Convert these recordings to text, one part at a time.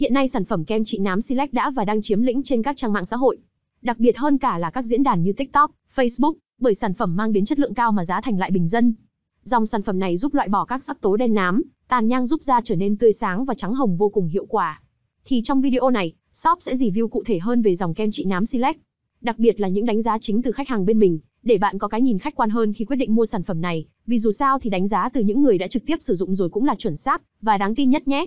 Hiện nay sản phẩm kem trị nám Select đã và đang chiếm lĩnh trên các trang mạng xã hội. Đặc biệt hơn cả là các diễn đàn như TikTok, Facebook, bởi sản phẩm mang đến chất lượng cao mà giá thành lại bình dân. Dòng sản phẩm này giúp loại bỏ các sắc tố đen nám, tàn nhang giúp da trở nên tươi sáng và trắng hồng vô cùng hiệu quả. Thì trong video này, shop sẽ review cụ thể hơn về dòng kem trị nám Select, đặc biệt là những đánh giá chính từ khách hàng bên mình, để bạn có cái nhìn khách quan hơn khi quyết định mua sản phẩm này, vì dù sao thì đánh giá từ những người đã trực tiếp sử dụng rồi cũng là chuẩn xác và đáng tin nhất nhé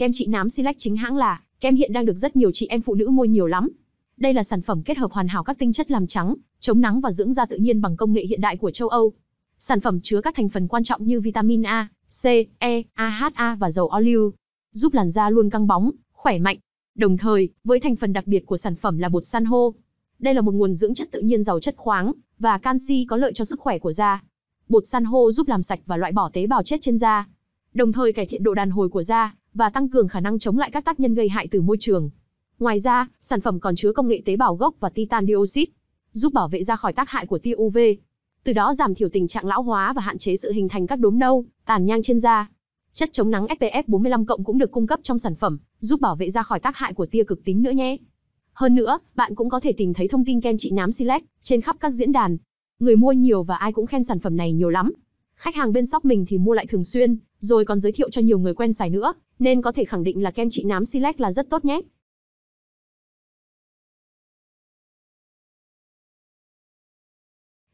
Kem trị nám Silex chính hãng là, kem hiện đang được rất nhiều chị em phụ nữ mua nhiều lắm. Đây là sản phẩm kết hợp hoàn hảo các tinh chất làm trắng, chống nắng và dưỡng da tự nhiên bằng công nghệ hiện đại của châu Âu. Sản phẩm chứa các thành phần quan trọng như vitamin A, C, E, AHA và dầu olive, giúp làn da luôn căng bóng, khỏe mạnh. Đồng thời, với thành phần đặc biệt của sản phẩm là bột san hô. Đây là một nguồn dưỡng chất tự nhiên giàu chất khoáng và canxi có lợi cho sức khỏe của da. Bột san hô giúp làm sạch và loại bỏ tế bào chết trên da, đồng thời cải thiện độ đàn hồi của da và tăng cường khả năng chống lại các tác nhân gây hại từ môi trường. Ngoài ra, sản phẩm còn chứa công nghệ tế bào gốc và titan dioxit, giúp bảo vệ ra khỏi tác hại của tia UV. Từ đó giảm thiểu tình trạng lão hóa và hạn chế sự hình thành các đốm nâu, tàn nhang trên da. Chất chống nắng SPF 45 cộng cũng được cung cấp trong sản phẩm, giúp bảo vệ ra khỏi tác hại của tia cực tím nữa nhé. Hơn nữa, bạn cũng có thể tìm thấy thông tin kem trị nám Silex trên khắp các diễn đàn. Người mua nhiều và ai cũng khen sản phẩm này nhiều lắm. Khách hàng bên shop mình thì mua lại thường xuyên, rồi còn giới thiệu cho nhiều người quen xài nữa, nên có thể khẳng định là kem trị nám Silex là rất tốt nhé.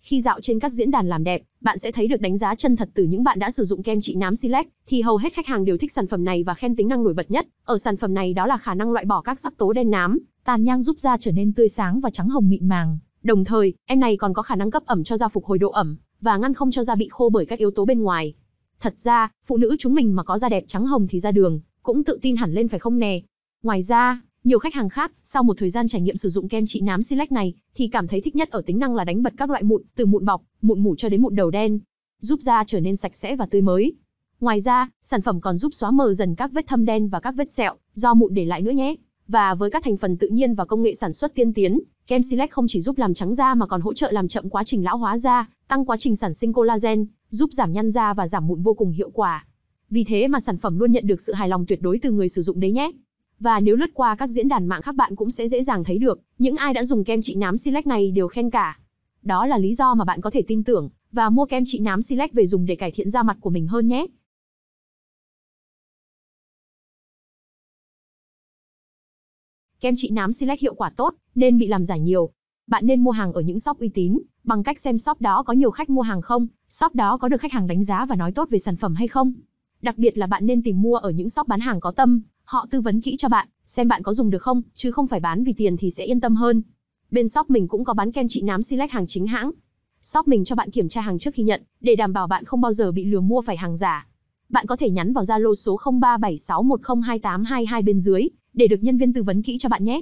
Khi dạo trên các diễn đàn làm đẹp, bạn sẽ thấy được đánh giá chân thật từ những bạn đã sử dụng kem trị nám Silex, thì hầu hết khách hàng đều thích sản phẩm này và khen tính năng nổi bật nhất ở sản phẩm này đó là khả năng loại bỏ các sắc tố đen nám, tàn nhang giúp da trở nên tươi sáng và trắng hồng mịn màng. Đồng thời, em này còn có khả năng cấp ẩm cho da phục hồi độ ẩm, và ngăn không cho da bị khô bởi các yếu tố bên ngoài. Thật ra, phụ nữ chúng mình mà có da đẹp trắng hồng thì ra đường, cũng tự tin hẳn lên phải không nè. Ngoài ra, nhiều khách hàng khác, sau một thời gian trải nghiệm sử dụng kem trị nám Silex này, thì cảm thấy thích nhất ở tính năng là đánh bật các loại mụn, từ mụn bọc, mụn mủ cho đến mụn đầu đen, giúp da trở nên sạch sẽ và tươi mới. Ngoài ra, sản phẩm còn giúp xóa mờ dần các vết thâm đen và các vết sẹo do mụn để lại nữa nhé. Và với các thành phần tự nhiên và công nghệ sản xuất tiên tiến, kem Silex không chỉ giúp làm trắng da mà còn hỗ trợ làm chậm quá trình lão hóa da, tăng quá trình sản sinh collagen, giúp giảm nhăn da và giảm mụn vô cùng hiệu quả. Vì thế mà sản phẩm luôn nhận được sự hài lòng tuyệt đối từ người sử dụng đấy nhé. Và nếu lướt qua các diễn đàn mạng khác bạn cũng sẽ dễ dàng thấy được, những ai đã dùng kem trị nám Silex này đều khen cả. Đó là lý do mà bạn có thể tin tưởng và mua kem trị nám Silex về dùng để cải thiện da mặt của mình hơn nhé. kem trị nám select hiệu quả tốt, nên bị làm giả nhiều. Bạn nên mua hàng ở những shop uy tín, bằng cách xem shop đó có nhiều khách mua hàng không, shop đó có được khách hàng đánh giá và nói tốt về sản phẩm hay không. Đặc biệt là bạn nên tìm mua ở những shop bán hàng có tâm, họ tư vấn kỹ cho bạn, xem bạn có dùng được không, chứ không phải bán vì tiền thì sẽ yên tâm hơn. Bên shop mình cũng có bán kem trị nám select hàng chính hãng. Shop mình cho bạn kiểm tra hàng trước khi nhận, để đảm bảo bạn không bao giờ bị lừa mua phải hàng giả. Bạn có thể nhắn vào Zalo số 0376102822 bên dưới để được nhân viên tư vấn kỹ cho bạn nhé